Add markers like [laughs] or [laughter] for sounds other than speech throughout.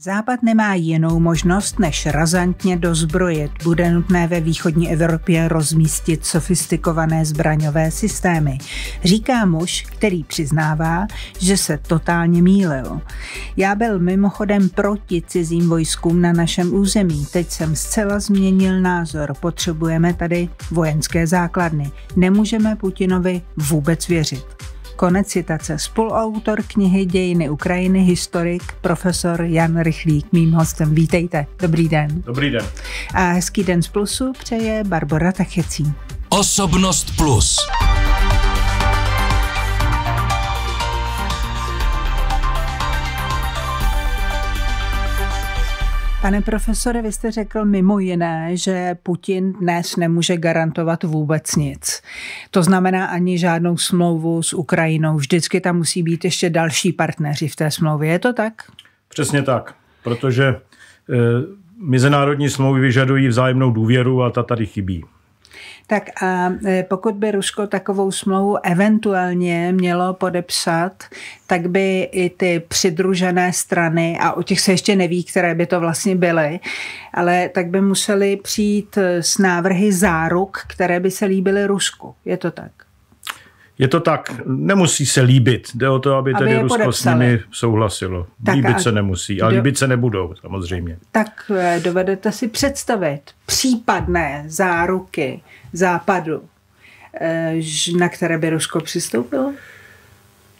Západ nemá jinou možnost, než razantně dozbrojit. Bude nutné ve východní Evropě rozmístit sofistikované zbraňové systémy, říká muž, který přiznává, že se totálně mýlil. Já byl mimochodem proti cizím vojskům na našem území. Teď jsem zcela změnil názor. Potřebujeme tady vojenské základny. Nemůžeme Putinovi vůbec věřit. Konec citace. Spoluautor knihy Dějiny Ukrajiny, historik, profesor Jan Rychlík, mým hostem. Vítejte. Dobrý den. Dobrý den. A hezký den z Plusu přeje Barbara Tachecí. Osobnost Plus. Pane profesore, vy jste řekl mimo jiné, že Putin dnes nemůže garantovat vůbec nic. To znamená ani žádnou smlouvu s Ukrajinou. Vždycky tam musí být ještě další partneři v té smlouvě. Je to tak? Přesně tak, protože e, mezinárodní smlouvy vyžadují vzájemnou důvěru a ta tady chybí. Tak a e, pokud by Rusko takovou smlouvu eventuálně mělo podepsat, tak by i ty přidružené strany, a o těch se ještě neví, které by to vlastně byly, ale tak by museli přijít e, s návrhy záruk, které by se líbily Rusku. Je to tak? Je to tak, nemusí se líbit. Jde o to, aby, aby tedy Rusko podepsali. s nimi souhlasilo. Tak líbit se nemusí, ale do... líbit se nebudou, samozřejmě. Tak e, dovedete si představit případné záruky západu, eh, na které by Rusko přistoupilo?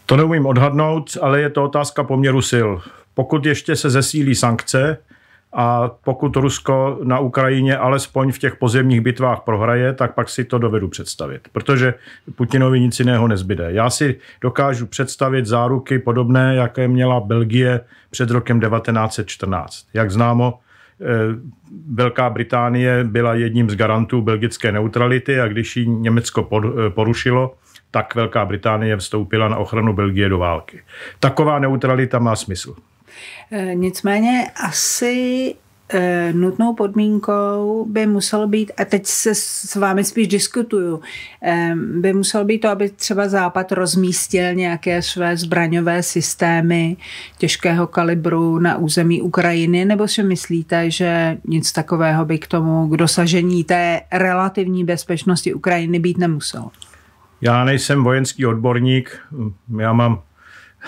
To neumím odhadnout, ale je to otázka poměru sil. Pokud ještě se zesílí sankce a pokud Rusko na Ukrajině alespoň v těch pozemních bitvách prohraje, tak pak si to dovedu představit, protože Putinovi nic jiného nezbyde. Já si dokážu představit záruky podobné, jaké měla Belgie před rokem 1914. Jak známo, Eh, Velká Británie byla jedním z garantů belgické neutrality a když ji Německo eh, porušilo, tak Velká Británie vstoupila na ochranu Belgie do války. Taková neutralita má smysl. Eh, nicméně asi Eh, nutnou podmínkou by muselo být, a teď se s vámi spíš diskutuju, by muselo být to, aby třeba Západ rozmístil nějaké své zbraňové systémy těžkého kalibru na území Ukrajiny, nebo si myslíte, že nic takového by k tomu k dosažení té relativní bezpečnosti Ukrajiny být nemuselo? Já nejsem vojenský odborník, já mám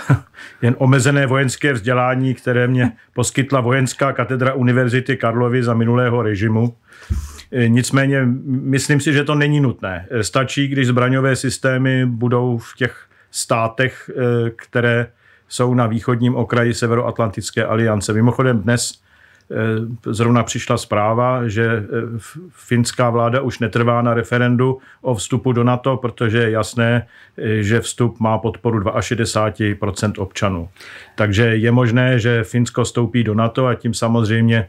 [laughs] jen omezené vojenské vzdělání, které mě poskytla vojenská katedra Univerzity Karlovy za minulého režimu. E, nicméně myslím si, že to není nutné. E, stačí, když zbraňové systémy budou v těch státech, e, které jsou na východním okraji Severoatlantické aliance. Mimochodem dnes Eh, zrovna přišla zpráva, že eh, finská vláda už netrvá na referendu o vstupu do NATO, protože je jasné, eh, že vstup má podporu 62% občanů. Takže je možné, že Finsko stoupí do NATO a tím samozřejmě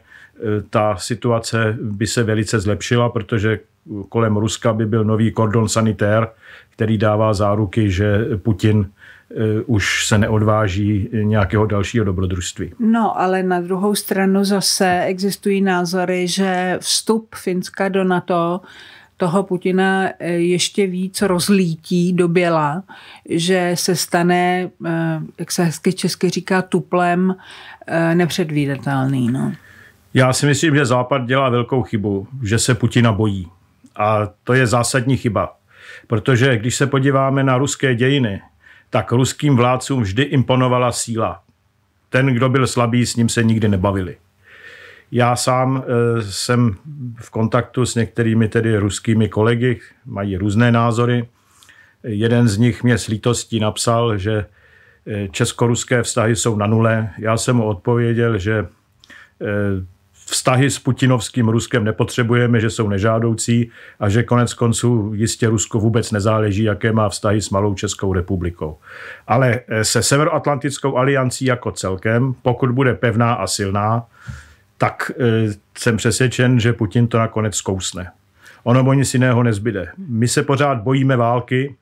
ta situace by se velice zlepšila, protože kolem Ruska by byl nový kordon sanitér, který dává záruky, že Putin Eh, už se neodváží nějakého dalšího dobrodružství. No, ale na druhou stranu zase existují názory, že vstup Finska do NATO toho Putina eh, ještě víc rozlítí do běla, že se stane, eh, jak se hezky česky říká, tuplem nepředvídatelný. No. Já si myslím, že Západ dělá velkou chybu, že se Putina bojí. A to je zásadní chyba. Protože když se podíváme na ruské dějiny, tak ruským vládcům vždy imponovala síla. Ten, kdo byl slabý, s ním se nikdy nebavili. Já sám e, jsem v kontaktu s některými tedy ruskými kolegy, mají různé názory. Jeden z nich mě s lítostí napsal, že e, česko-ruské vztahy jsou na nule. Já jsem mu odpověděl, že e, vztahy s putinovským Ruskem nepotřebujeme, že jsou nežádoucí a že konec konců jistě Rusko vůbec nezáleží, jaké má vztahy s malou Českou republikou. Ale eh, se Severoatlantickou aliancí jako celkem, pokud bude pevná a silná, tak eh, jsem přesvědčen, že Putin to nakonec zkousne. Ono mu nic jiného nezbyde. My se pořád bojíme války,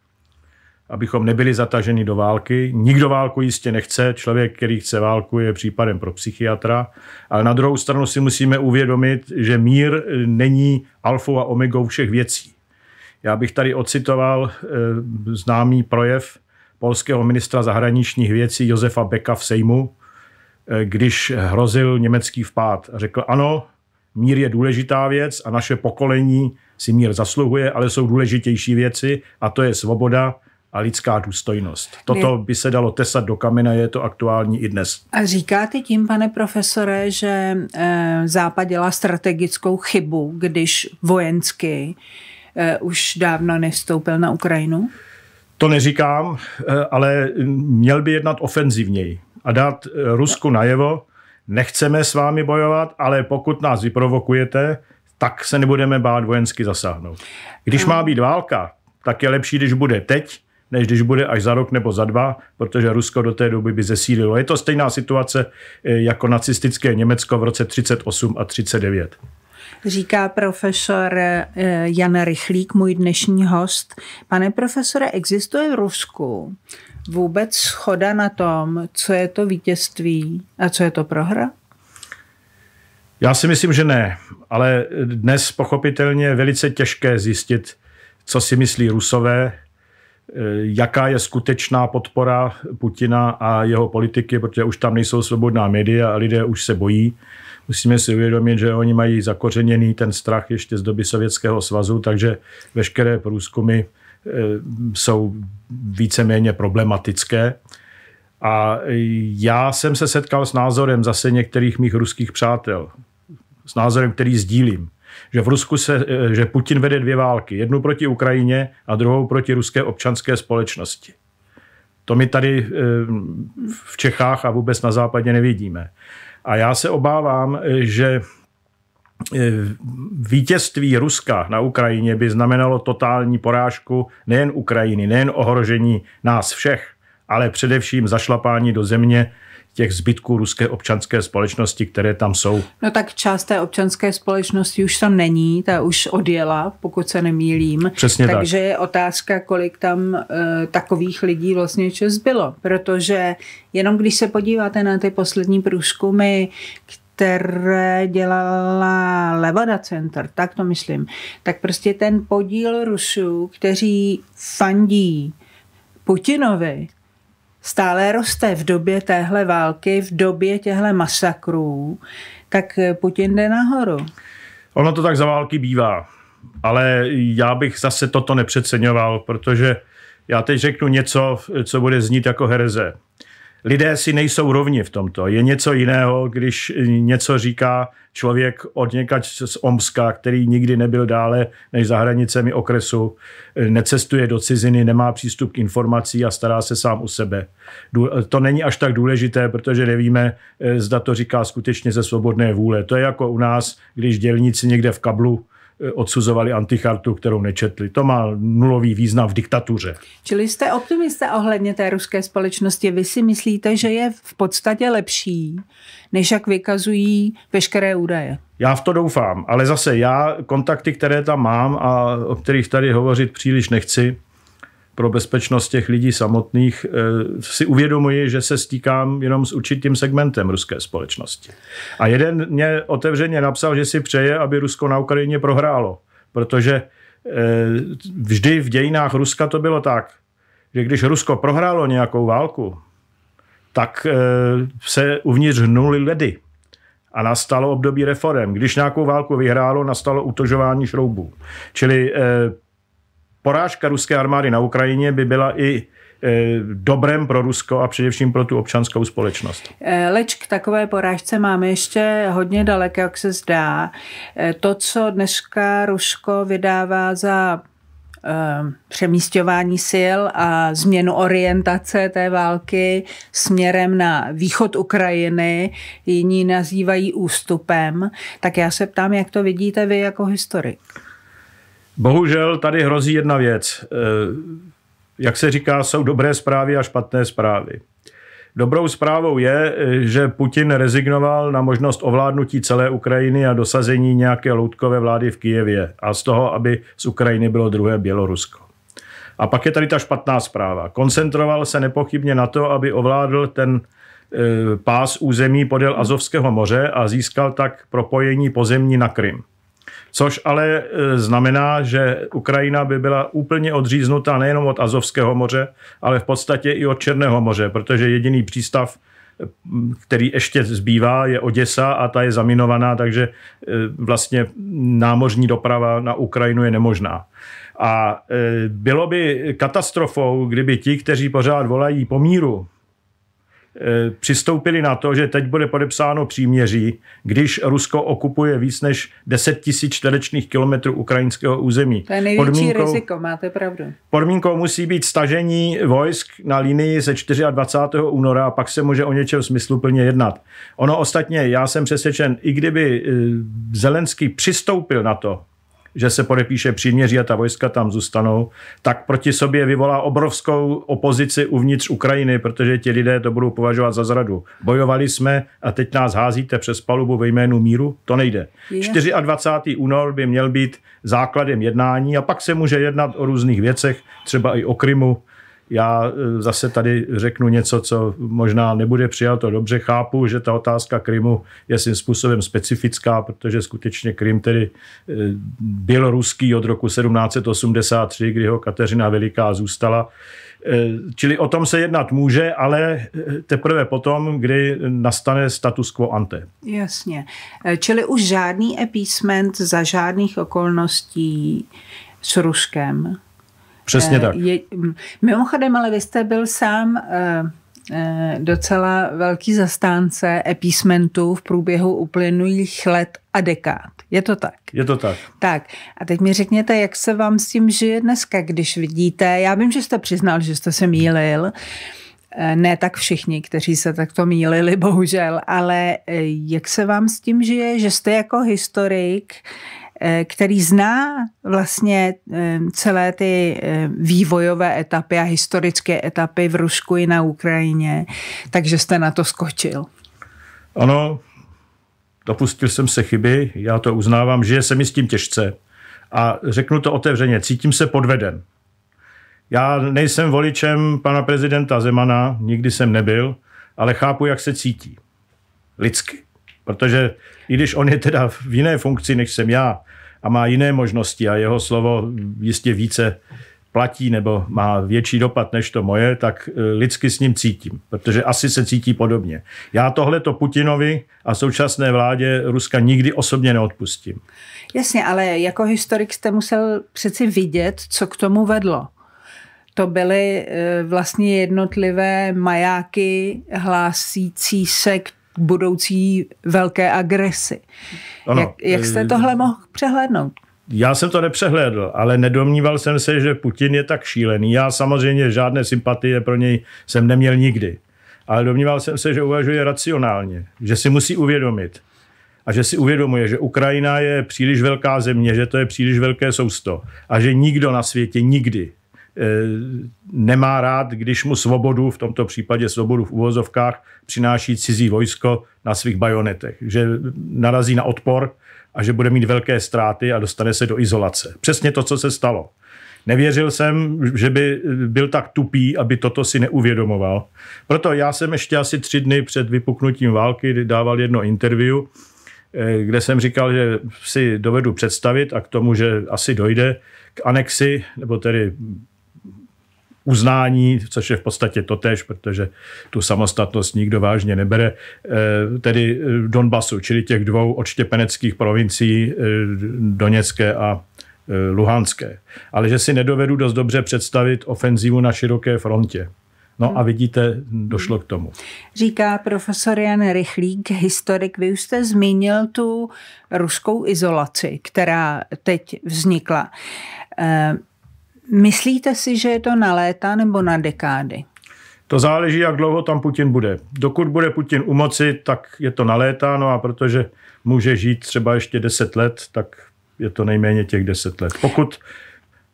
abychom nebyli zataženi do války. Nikdo válku jistě nechce, člověk, který chce válku, je případem pro psychiatra. Ale na druhou stranu si musíme uvědomit, že mír eh, není alfou a omegou všech věcí. Já bych tady ocitoval eh, známý projev polského ministra zahraničních věcí Josefa Beka v Sejmu, eh, když hrozil německý vpád. Řekl, ano, mír je důležitá věc a naše pokolení si mír zasluhuje, ale jsou důležitější věci a to je svoboda, a lidská důstojnost. Toto by se dalo tesat do kamene, je to aktuální i dnes. A říkáte tím, pane profesore, že eh, Západ dělá strategickou chybu, když vojensky eh, už dávno nevstoupil na Ukrajinu? To neříkám, eh, ale měl by jednat ofenzivněji a dát Rusku najevo, nechceme s vámi bojovat, ale pokud nás vyprovokujete, tak se nebudeme bát vojensky zasáhnout. Když má být válka, tak je lepší, když bude teď, než když bude až za rok nebo za dva, protože Rusko do té doby by zesílilo. Je to stejná situace eh, jako nacistické Německo v roce 38 a 39. Říká profesor eh, Jan Rychlík, můj dnešní host. Pane profesore, existuje v Rusku vůbec schoda na tom, co je to vítězství a co je to prohra? Já si myslím, že ne, ale dnes pochopitelně je velice těžké zjistit, co si myslí Rusové, Eh, jaká je skutečná podpora Putina a jeho politiky, protože už tam nejsou svobodná média a lidé už se bojí. Musíme si uvědomit, že oni mají zakořeněný ten strach ještě z doby Sovětského svazu, takže veškeré průzkumy eh, jsou víceméně problematické. A eh, já jsem se setkal s názorem zase některých mých ruských přátel, s názorem, který sdílím že v Rusku se, eh, že Putin vede dvě války, jednu proti Ukrajině a druhou proti ruské občanské společnosti. To my tady eh, v Čechách a vůbec na západě nevidíme. A já se obávám, eh, že vítězství Ruska na Ukrajině by znamenalo totální porážku nejen Ukrajiny, nejen ohrožení nás všech, ale především zašlapání do země, těch zbytků ruské občanské společnosti, které tam jsou. No tak část té občanské společnosti už tam není, ta už odjela, pokud se nemýlím. Přesně Takže tak. je otázka, kolik tam e, takových lidí vlastně čas bylo. Protože jenom když se podíváte na ty poslední průzkumy, které dělala Levada Center, tak to myslím, tak prostě ten podíl Rusů, kteří fandí Putinovi, stále roste v době téhle války, v době těchto masakrů, tak Putin jde nahoru. Ono to tak za války bývá, ale já bych zase toto nepřeceňoval, protože já teď řeknu něco, co bude znít jako hereze lidé si nejsou rovni v tomto. Je něco jiného, když něco říká člověk od někač z Omska, který nikdy nebyl dále než za hranicemi okresu, necestuje do ciziny, nemá přístup k informací a stará se sám u sebe. To není až tak důležité, protože nevíme, eh, zda to říká skutečně ze svobodné vůle. To je jako u nás, když dělníci někde v kablu Eh, odsuzovali antichartu, kterou nečetli. To má nulový význam v diktatuře. Čili jste optimista ohledně té ruské společnosti. Vy si myslíte, že je v podstatě lepší, než jak vykazují veškeré údaje? Já v to doufám, ale zase já kontakty, které tam mám a o kterých tady hovořit příliš nechci, pro bezpečnost těch lidí samotných eh, si uvědomuji, že se stýkám jenom s určitým segmentem ruské společnosti. A jeden mě otevřeně napsal, že si přeje, aby Rusko na Ukrajině prohrálo, protože eh, vždy v dějinách Ruska to bylo tak, že když Rusko prohrálo nějakou válku, tak eh, se uvnitř hnuly ledy a nastalo období reform. Když nějakou válku vyhrálo, nastalo utožování šroubů. Čili porážka ruské armády na Ukrajině by byla i eh, dobrem pro Rusko a především pro tu občanskou společnost. Eh, leč k takové porážce máme ještě hodně daleko, jak se zdá. Eh, to, co dneska Rusko vydává za přemístování sil a změnu orientace té války směrem na východ Ukrajiny, jiní nazývají ústupem, tak já se ptám, jak to vidíte vy jako historik. Bohužel tady hrozí jedna věc. Eh, jak se říká, jsou dobré zprávy a špatné zprávy. Dobrou zprávou je, eh, že Putin rezignoval na možnost ovládnutí celé Ukrajiny a dosazení nějaké loutkové vlády v Kijevě a z toho, aby z Ukrajiny bylo druhé Bělorusko. A pak je tady ta špatná zpráva. Koncentroval se nepochybně na to, aby ovládl ten eh, pás území podél Azovského moře a získal tak propojení pozemní na Krym což ale e, znamená, že Ukrajina by byla úplně odříznutá nejenom od Azovského moře, ale v podstatě i od Černého moře, protože jediný přístav, e, který ještě zbývá, je Oděsa a ta je zaminovaná, takže e, vlastně námořní doprava na Ukrajinu je nemožná. A bylo by katastrofou, kdyby ti, kteří pořád volají po míru, Eh, přistoupili na to, že teď bude podepsáno příměří, když Rusko okupuje víc než 10 000 čtverečných kilometrů ukrajinského území. To je největší podmínkou, riziko, máte pravdu. Podmínkou musí být stažení vojsk na linii ze 24. února a pak se může o něčem smysluplně jednat. Ono ostatně, já jsem přesvědčen, i kdyby eh, Zelenský přistoupil na to, že se podepíše příměří a ta vojska tam zůstanou, tak proti sobě vyvolá obrovskou opozici uvnitř Ukrajiny, protože ti lidé to budou považovat za zradu. Bojovali jsme a teď nás házíte přes palubu ve jménu míru? To nejde. Je. 24. únor by měl být základem jednání a pak se může jednat o různých věcech, třeba i o Krymu, já e, zase tady řeknu něco, co možná nebude přijato dobře. Chápu, že ta otázka Krymu je svým způsobem specifická, protože skutečně Krym tedy e, byl ruský od roku 1783, kdy ho Kateřina Veliká zůstala. E, čili o tom se jednat může, ale teprve potom, kdy nastane status quo ante. Jasně. Čili už žádný appeasement za žádných okolností s Ruskem Přesně eh, tak. Je, mimochodem, ale vy jste byl sám eh, eh, docela velký zastánce epísmentu v průběhu uplynulých let a dekád. Je to tak? Je to tak. Tak. A teď mi řekněte, jak se vám s tím žije dneska, když vidíte, já vím, že jste přiznal, že jste se mýlil, ne tak všichni, kteří se takto mýlili, [laughs] bohužel, ale jak se vám s tím žije, že jste jako historik Eh, který zná vlastně eh, celé ty eh, vývojové etapy a historické etapy v Rusku i na Ukrajině, takže jste na to skočil. Ano, dopustil jsem se chyby, já to uznávám, že se mi s tím těžce. A řeknu to otevřeně, cítím se podveden. Já nejsem voličem pana prezidenta Zemana, nikdy jsem nebyl, ale chápu, jak se cítí. Lidsky. Protože i když on je teda v jiné funkci, než jsem já, a má jiné možnosti a jeho slovo jistě více platí nebo má větší dopad než to moje, tak eh, lidsky s ním cítím, protože asi se cítí podobně. Já tohle to Putinovi a současné vládě Ruska nikdy osobně neodpustím. Jasně, ale jako historik jste musel přeci vidět, co k tomu vedlo. To byly eh, vlastně jednotlivé majáky hlásící se k budoucí velké agresi. Ano. Jak, jak jste eh, tohle mohl přehlédnout? Já jsem to nepřehlédl, ale nedomníval jsem se, že Putin je tak šílený. Já samozřejmě žádné sympatie pro něj jsem neměl nikdy. Ale domníval jsem se, že uvažuje racionálně, že si musí uvědomit a že si uvědomuje, že Ukrajina je příliš velká země, že to je příliš velké sousto a že nikdo na světě nikdy Eh, nemá rád, když mu svobodu, v tomto případě svobodu v uvozovkách, přináší cizí vojsko na svých bajonetech, že narazí na odpor a že bude mít velké ztráty a dostane se do izolace. Přesně to, co se stalo. Nevěřil jsem, že by byl tak tupý, aby toto si neuvědomoval. Proto já jsem ještě asi tři dny před vypuknutím války dával jedno interview, eh, kde jsem říkal, že si dovedu představit a k tomu, že asi dojde k anexi, nebo tedy uznání, což je v podstatě totež, protože tu samostatnost nikdo vážně nebere, eh, tedy eh, Donbasu, čili těch dvou odštěpeneckých provincií eh, Doněcké a Luhanské. Ale že si nedovedu dost dobře představit ofenzívu na široké frontě. No a vidíte, došlo k tomu. Říká profesor Jan Rychlík, historik, vy už jste zmínil tu ruskou izolaci, která teď vznikla. Myslíte si, že je to na léta nebo na dekády? To záleží, jak dlouho tam Putin bude. Dokud bude Putin u moci, tak je to na léta, no a protože může žít třeba ještě 10 let, tak je to nejméně těch 10 let. Pokud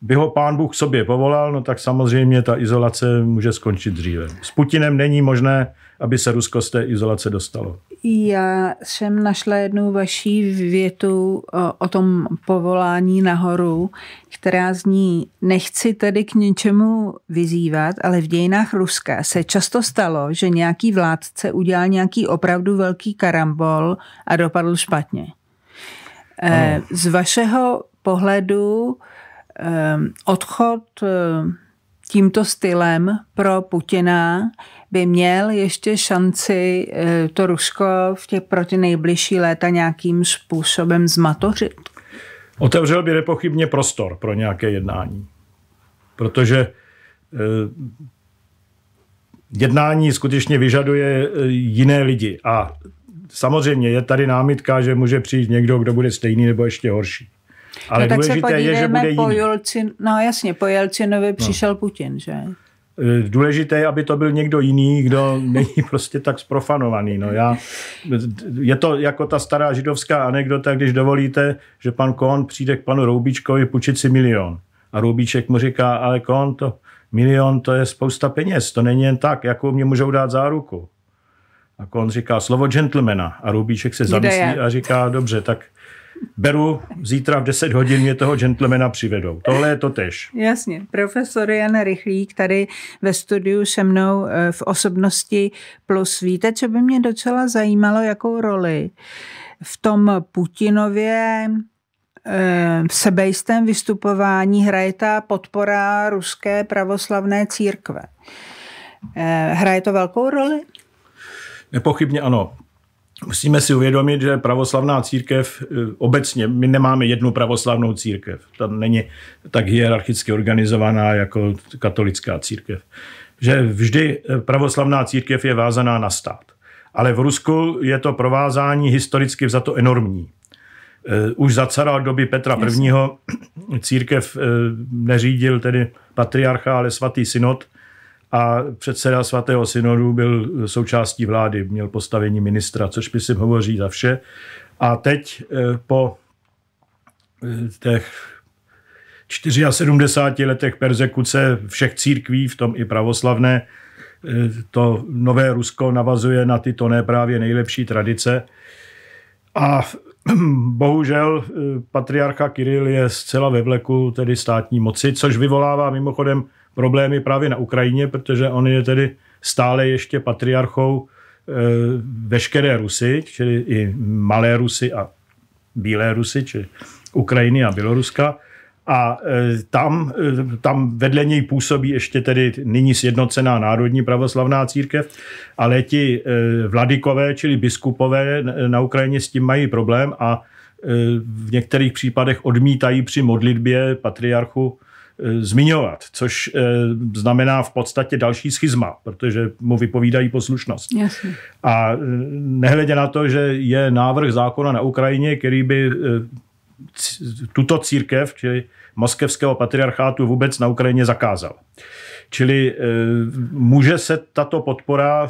by ho pán Bůh sobě povolal, no tak samozřejmě ta izolace může skončit dříve. S Putinem není možné, aby se Rusko z té izolace dostalo. Já jsem našla jednu vaší větu o, o tom povolání nahoru, která zní, nechci tedy k něčemu vyzývat, ale v dějinách Ruska se často stalo, že nějaký vládce udělal nějaký opravdu velký karambol a dopadl špatně. E, ano. Z vašeho pohledu Ehm, odchod ehm, tímto stylem pro Putina by měl ještě šanci eh, to Rusko v těch proti nejbližší léta nějakým způsobem zmatořit? Otevřel by nepochybně prostor pro nějaké jednání. Protože eh, jednání skutečně vyžaduje eh, jiné lidi. A samozřejmě je tady námitka, že může přijít někdo, kdo bude stejný nebo ještě horší. Ale no, tak se podívejme je, že po Jelcin, no jasně, po Jelcinovi no. přišel Putin, že? E, důležité je, aby to byl někdo jiný, kdo [laughs] není prostě tak sprofanovaný. No já, je to jako ta stará židovská anekdota, když dovolíte, že pan Kohn přijde k panu Roubičkovi půjčit si milion. A Roubíček mu říká, ale Kohn, to milion, to je spousta peněz, to není jen tak, jakou mě můžou dát záruku. A Kohn říká slovo gentlemana a Roubíček se zamyslí a říká, dobře, tak beru, zítra v 10 hodin mě toho gentlemana přivedou. Tohle je to tež. Jasně. Profesor Jan Rychlík tady ve studiu se mnou eh, v osobnosti plus. Víte, co by mě docela zajímalo, jakou roli v tom Putinově v eh, sebejstém vystupování hraje ta podpora ruské pravoslavné církve. Eh, hraje to velkou roli? Nepochybně ano. Musíme si uvědomit, že pravoslavná církev eh, obecně, my nemáme jednu pravoslavnou církev. Ta není tak hierarchicky organizovaná jako katolická církev. Že vždy eh, pravoslavná církev je vázaná na stát. Ale v Rusku je to provázání historicky za to enormní. Eh, už za cara doby Petra I. církev neřídil tedy patriarcha, ale svatý synod – a předseda svatého synodu byl součástí vlády, měl postavení ministra, což si hovoří za vše. A teď eh, po eh, těch 74 letech persekuce všech církví, v tom i pravoslavné, eh, to nové Rusko navazuje na tyto neprávě nejlepší tradice. A [clears throat] bohužel patriarcha Kiril je zcela ve vleku tedy státní moci, což vyvolává mimochodem problémy právě na Ukrajině, protože on je tedy stále ještě patriarchou e, veškeré Rusy, čili i malé Rusy a bílé Rusy, čili Ukrajiny a Běloruska. A e, tam, e, tam vedle něj působí ještě tedy nyní sjednocená Národní pravoslavná církev, ale ti vladikové, čili biskupové na Ukrajině s tím mají problém a v některých případech odmítají při modlitbě patriarchu Eh, zmiňovat, což eh, znamená v podstatě další schizma, protože mu vypovídají poslušnost. Jasně. A eh, nehledě na to, že je návrh zákona na Ukrajině, který by tuto církev, čili moskevského patriarchátu vůbec na Ukrajině zakázal. Čili může se tato podpora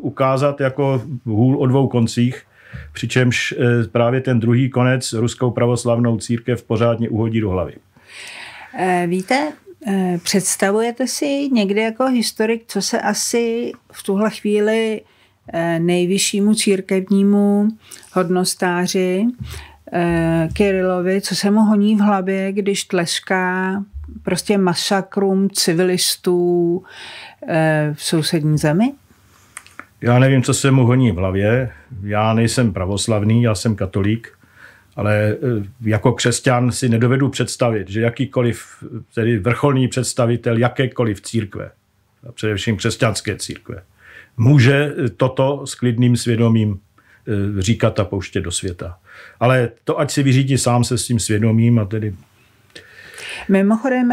ukázat jako hůl o dvou koncích, přičemž právě ten druhý konec ruskou pravoslavnou církev pořádně uhodí do hlavy. Eh, víte, eh, představujete si někdy jako historik, co se asi v tuhle chvíli eh, nejvyššímu církevnímu hodnostáři Kirilovi, co se mu honí v hlavě, když tleská prostě masakrům civilistů v sousední zemi? Já nevím, co se mu honí v hlavě. Já nejsem pravoslavný, já jsem katolík ale e, jako křesťan si nedovedu představit, že jakýkoliv, tedy vrcholný představitel jakékoliv církve, a především křesťanské církve, může toto s klidným svědomím e, říkat a pouštět do světa. Ale to, ať si vyřídí sám se s tím svědomím a tedy Mimochodem...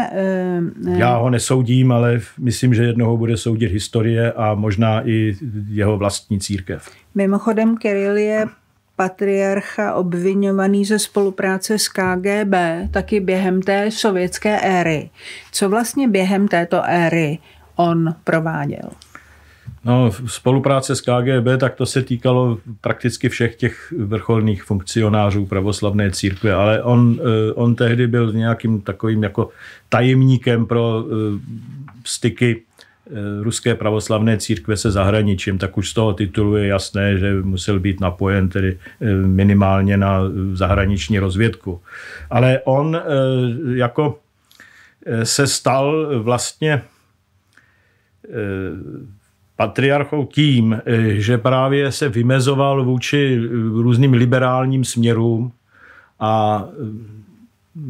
Uh, Já ho nesoudím, ale myslím, že jednoho bude soudit historie a možná i jeho vlastní církev. Mimochodem, Kiril je patriarcha obvinovaný ze spolupráce s KGB taky během té sovětské éry. Co vlastně během této éry on prováděl? No, spolupráce s KGB, tak to se týkalo prakticky všech těch vrcholných funkcionářů pravoslavné církve, ale on, eh, on tehdy byl nějakým takovým jako tajemníkem pro eh, styky Eh, ruské pravoslavné církve se zahraničím, tak už z toho titulu je jasné, že musel být napojen tedy eh, minimálně na eh, zahraniční rozvědku. Ale on jako se stal vlastně patriarchou tím, že právě se vymezoval vůči různým liberálním směrům a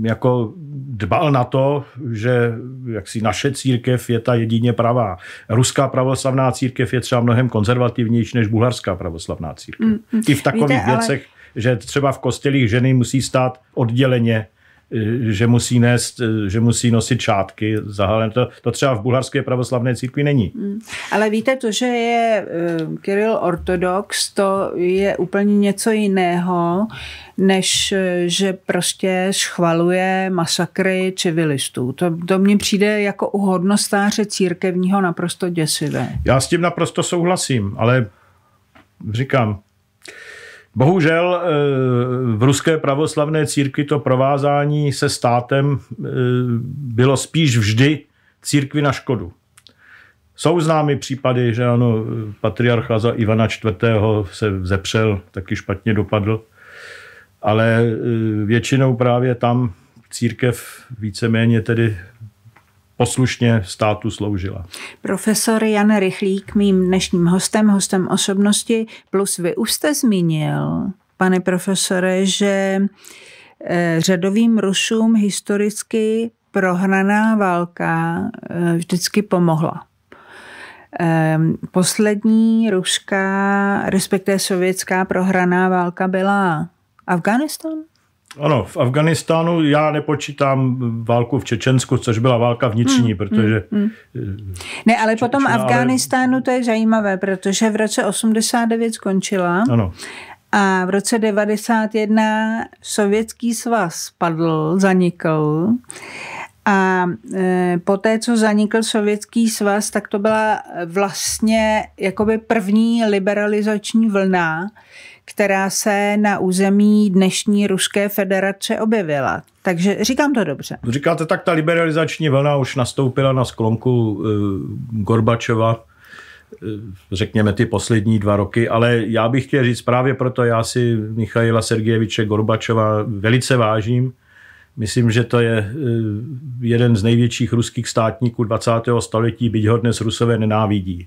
jako dbal na to, že jaksi naše církev je ta jedině pravá. Ruská pravoslavná církev je třeba mnohem konzervativnější než bulharská pravoslavná církev. Mm, mm. I v takových Víte, věcech, ale... že třeba v kostelích ženy musí stát odděleně že musí, nést, že musí nosit čátky zahalen. To, to třeba v bulharské pravoslavné církvi není. Hmm. Ale víte, to, že je eh, Kiril ortodox, to je úplně něco jiného, než eh, že prostě schvaluje masakry či To, to mně přijde jako u hodnostáře církevního naprosto děsivé. Já s tím naprosto souhlasím, ale říkám, Bohužel eh, v ruské pravoslavné církvi to provázání se státem eh, bylo spíš vždy církvi na škodu. Jsou známy případy, že ano, patriarcha za Ivana IV. se zepřel, taky špatně dopadl, ale eh, většinou právě tam církev víceméně tedy poslušně státu sloužila. Profesor Jan Rychlík, mým dnešním hostem, hostem osobnosti, plus vy už jste zmínil, pane profesore, že eh, řadovým Rusům historicky prohraná válka eh, vždycky pomohla. Ehm, poslední ruská, respektive sovětská prohraná válka byla Afganistan? Ano, v Afganistánu já nepočítám válku v Čečensku, což byla válka vnitřní, mm, mm protože... Mm, mm. Ne, ale Čečná, potom Afganistánu ale... to je zajímavé, protože v roce 89 skončila ano. a v roce 91 sovětský svaz padl, zanikl a eh, poté co zanikl Sovětský svaz, tak to byla vlastně jakoby první liberalizační vlna, která se na území dnešní Ruské federace objevila. Takže říkám to dobře. Říkáte tak, ta liberalizační vlna už nastoupila na sklonku uh, Gorbačova, eh, řekněme ty poslední dva roky, ale já bych chtěl říct právě proto, já si Michaila Sergejeviče Gorbačova velice vážím. Myslím, že to je eh, jeden z největších ruských státníků 20. století, byť ho dnes Rusové nenávidí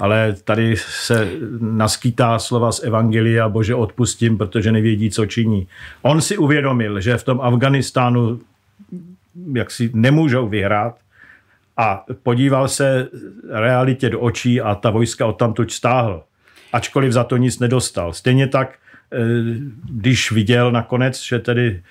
ale tady se naskýtá slova z Evangelia, bože odpustím, protože nevědí, co činí. On si uvědomil, že v tom Afganistánu jak si nemůžou vyhrát a podíval se realitě do očí a ta vojska odtamtud stáhl, ačkoliv za to nic nedostal. Stejně tak, eh, když viděl nakonec, že tedy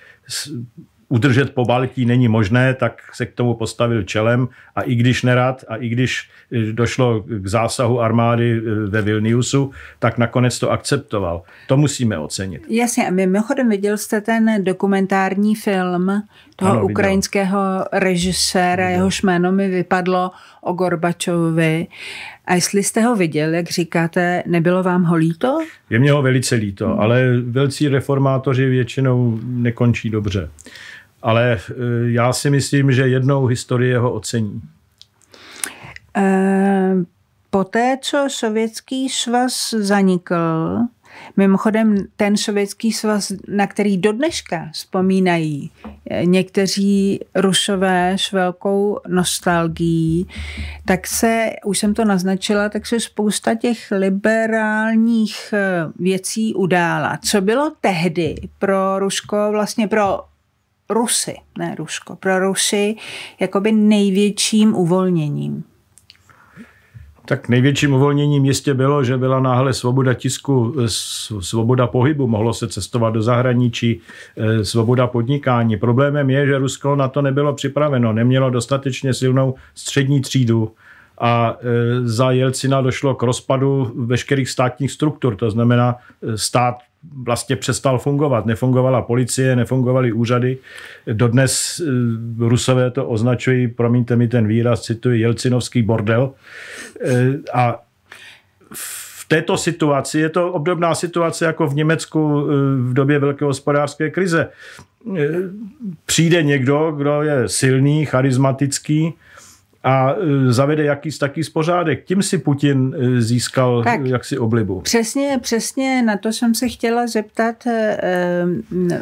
udržet po Baltí není možné, tak se k tomu postavil čelem a i když nerad a i když eh, došlo k zásahu armády eh, ve Vilniusu, tak nakonec to akceptoval. To musíme ocenit. Jasně, a mimochodem viděl jste ten dokumentární film toho ano, ukrajinského viděl. režiséra, viděl. jehož jméno mi vypadlo o Gorbačovi. A jestli jste ho viděl, jak říkáte, nebylo vám ho líto? Je mě ho velice líto, hmm. ale velcí reformátoři většinou nekončí dobře ale eh, já si myslím, že jednou historie ho ocení. Eh, poté, co Sovětský svaz zanikl, Mimochodem, ten sovětský svaz, na který dodneška vzpomínají eh, někteří rusové s velkou nostalgií, tak se, už jsem to naznačila, tak se spousta těch liberálních věcí udála. Co bylo tehdy pro Rusko, vlastně pro Rusy, ne Rusko, pro Rusy jakoby největším uvolněním? Tak největším uvolněním jistě bylo, že byla náhle svoboda tisku, eh, svoboda pohybu, mohlo se cestovat do zahraničí, eh, svoboda podnikání. Problémem je, že Rusko na to nebylo připraveno, nemělo dostatečně silnou střední třídu, a e, za Jelcina došlo k rozpadu veškerých státních struktur, to znamená e, stát vlastně přestal fungovat. Nefungovala policie, nefungovaly úřady. Dodnes e, Rusové to označují, promiňte mi ten výraz, cituji Jelcinovský bordel. A v této situaci je to obdobná situace jako v Německu v době velké hospodářské krize. Přijde někdo, kdo je silný, charismatický, a e, zavede jakýs taký spořádek. Tím si Putin e, získal e, tak, jaksi oblibu. Přesně, přesně, na to jsem se chtěla zeptat.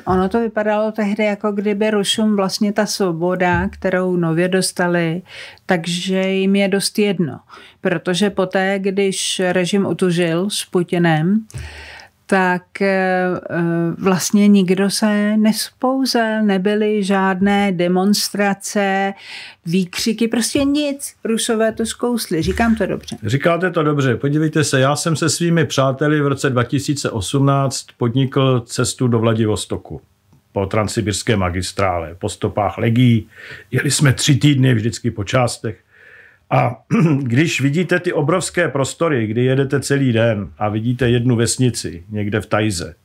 Ono to vypadalo tehdy, jako kdyby Rusům vlastně ta svoboda, kterou nově dostali, takže jim je dost jedno. Protože poté, když režim utužil s Putinem, tak eh, eh, vlastně nikdo se nespouzel, nebyly žádné demonstrace, výkřiky, prostě nic. Rusové to zkousli, říkám to dobře. Říkáte to dobře, podívejte se, já jsem se svými přáteli v roce 2018 podnikl cestu do Vladivostoku po transsibirské magistrále, po stopách legí. Jeli jsme tři týdny vždycky po částech. A [clears throat] když vidíte ty obrovské prostory, kdy jedete celý den a vidíte jednu vesnici někde v Tajze,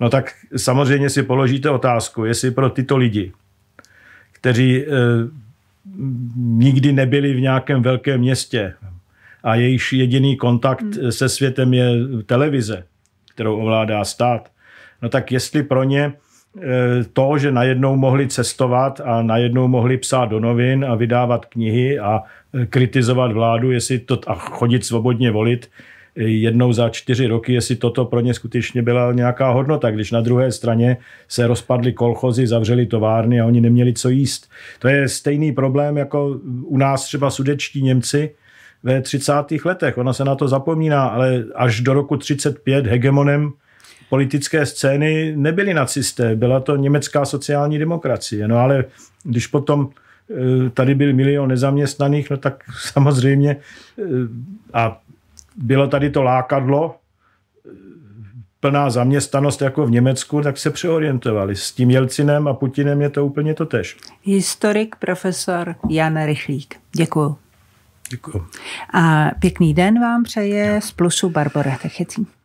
no tak samozřejmě si položíte otázku, jestli pro tyto lidi, kteří e, nikdy nebyli v nějakém velkém městě a jejich jediný kontakt hmm. se světem je televize, kterou ovládá stát, no tak jestli pro ně Eh, to, že najednou mohli cestovat a najednou mohli psát do novin a vydávat knihy a eh, kritizovat vládu jestli to, a chodit svobodně volit eh, jednou za čtyři roky, jestli toto pro ně skutečně byla nějaká hodnota, když na druhé straně se rozpadly kolchozy, zavřeli továrny a oni neměli co jíst. To je stejný problém jako u nás třeba sudečtí Němci, ve 30. letech. Ona se na to zapomíná, ale až do roku 35 hegemonem politické scény nebyli nacisté, byla to německá sociální demokracie. No ale když potom e, tady byl milion nezaměstnaných, no tak [laughs] samozřejmě e, a bylo tady to lákadlo, e, plná zaměstnanost jako v Německu, tak se přeorientovali. S tím Jelcinem a Putinem je to úplně to tež. Historik profesor Jan Rychlík. Děkuju. Děkuju. A pěkný den vám přeje z Plusu Barbara Techecí.